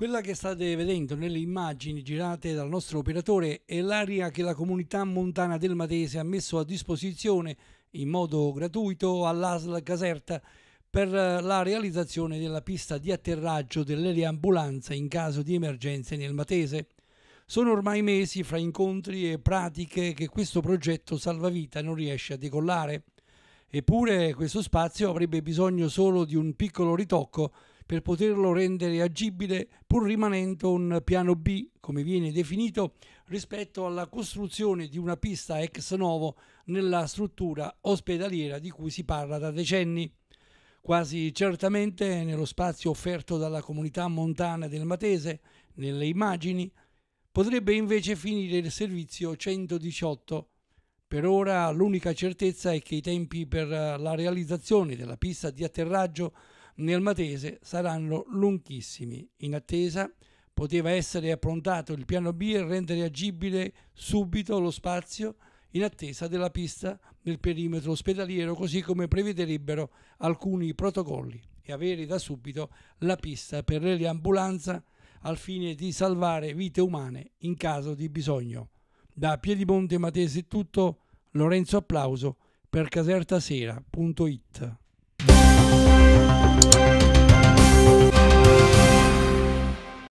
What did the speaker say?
Quella che state vedendo nelle immagini girate dal nostro operatore è l'area che la comunità montana del Matese ha messo a disposizione in modo gratuito all'ASL Caserta per eh, la realizzazione della pista di atterraggio dell'eliambulanza in caso di emergenze nel Matese. Sono ormai mesi fra incontri e pratiche che questo progetto salvavita non riesce a decollare. Eppure questo spazio avrebbe bisogno solo di un piccolo ritocco per poterlo rendere agibile pur rimanendo un piano B, come viene definito, rispetto alla costruzione di una pista ex novo nella struttura ospedaliera di cui si parla da decenni. Quasi certamente nello spazio offerto dalla comunità montana del Matese, nelle immagini, potrebbe invece finire il servizio 118. Per ora l'unica certezza è che i tempi per la realizzazione della pista di atterraggio nel Matese saranno lunghissimi. In attesa poteva essere approntato il piano B e rendere agibile subito lo spazio in attesa della pista nel perimetro ospedaliero, così come prevederebbero alcuni protocolli e avere da subito la pista per l'ambulanza al fine di salvare vite umane in caso di bisogno. Da Piedimonte Matese è tutto, Lorenzo Applauso per casertasera.it Thank you.